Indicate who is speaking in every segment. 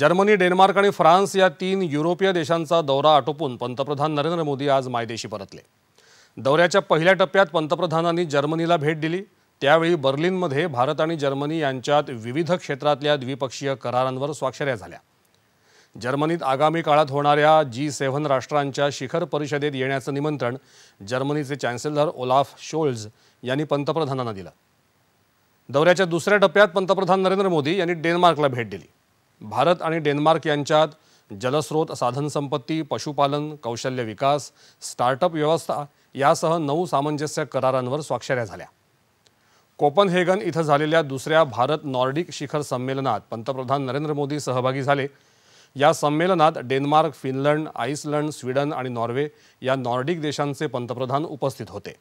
Speaker 1: Germany Denmark आणि France या तीन युरोपीय देशांचा दौरा आटोपून पंतप्रधान नरेंद्र मोदी आज मायदेशी परतले दौऱ्याच्या पहिल्या टप्प्यात पंतप्रधानांनी जर्मनीला भेट दिली त्यावेळी बर्लिनमध्ये भारत आणि जर्मनी यांच्यात विविध क्षेत्रातल्या द्विपक्षीय करारांवर स्वाक्षऱ्या झाल्या जर्मनीत आगामी काळात होणाऱ्या जी सेव्हन राष्ट्रांच्या शिखर परिषदेत येण्याचं निमंत्रण जर्मनीचे चॅन्सेलर ओलाफ शोल्झ यांनी पंतप्रधानांना दिलं दौऱ्याच्या दुसऱ्या टप्प्यात पंतप्रधान नरेंद्र मोदी यांनी डेन्मार्कला भेट दिली भारत आणि डेन्मार्क यांच्यात जलस्रोत साधनसंपत्ती पशुपालन कौशल्य विकास स्टार्टअप व्यवस्था यासह नऊ सामंजस्य करारांवर स्वाक्षऱ्या झाल्या कोपनहेगन इथं झालेल्या दुसऱ्या भारत नॉर्डिक शिखर संमेलनात पंतप्रधान नरेंद्र मोदी सहभागी झाले या संमेलनात डेन्मार्क फिनलंड आईसलंड स्वीडन आणि नॉर्वे या नॉर्डिक देशांचे पंतप्रधान उपस्थित होते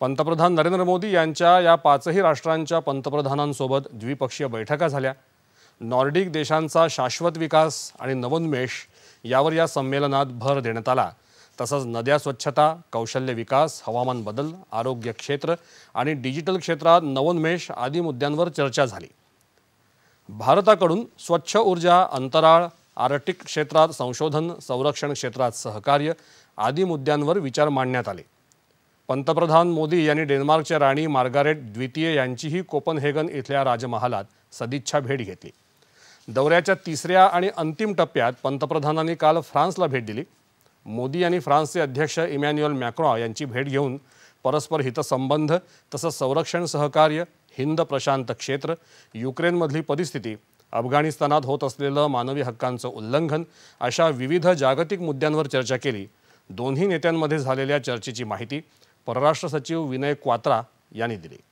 Speaker 1: पंतप्रधान नरेंद्र मोदी यांच्या या पाचही राष्ट्रांच्या पंतप्रधानांसोबत द्विपक्षीय बैठका झाल्या नॉर्डिक देशांचा शाश्वत विकास आणि नवोन्मेष यावर या संमेलनात भर देण्यात आला तसंच नद्या स्वच्छता कौशल्य विकास हवामान बदल आरोग्य क्षेत्र आणि डिजिटल क्षेत्रात नवोन्मेष आदी मुद्द्यांवर चर्चा झाली भारताकडून स्वच्छ ऊर्जा अंतराळ आर्टिक क्षेत्रात संशोधन संरक्षण क्षेत्रात सहकार्य आदी मुद्द्यांवर विचार मांडण्यात आले पंतप्रधान मोदी यांनी डेन्मार्कच्या राणी मार्गारेट द्वितीय यांचीही कोपनहेगन इथल्या राजमहालात सदिच्छा भेट घेतली दौऱ्याच्या तिसऱ्या आणि अंतिम टप्प्यात पंतप्रधानांनी काल फ्रान्सला भेट दिली मोदी यांनी फ्रान्सचे अध्यक्ष इमॅन्युअल मॅक्रॉ यांची भेट घेऊन परस्पर हितसंबंध तसंच संरक्षण सहकार्य हिंद प्रशांत क्षेत्र युक्रेनमधली परिस्थिती अफगाणिस्तानात होत असलेलं मानवी हक्कांचं उल्लंघन अशा विविध जागतिक मुद्द्यांवर चर्चा केली दोन्ही नेत्यांमध्ये झालेल्या चर्चेची माहिती परराष्ट्र सचिव विनय क्वात्रा यांनी दिली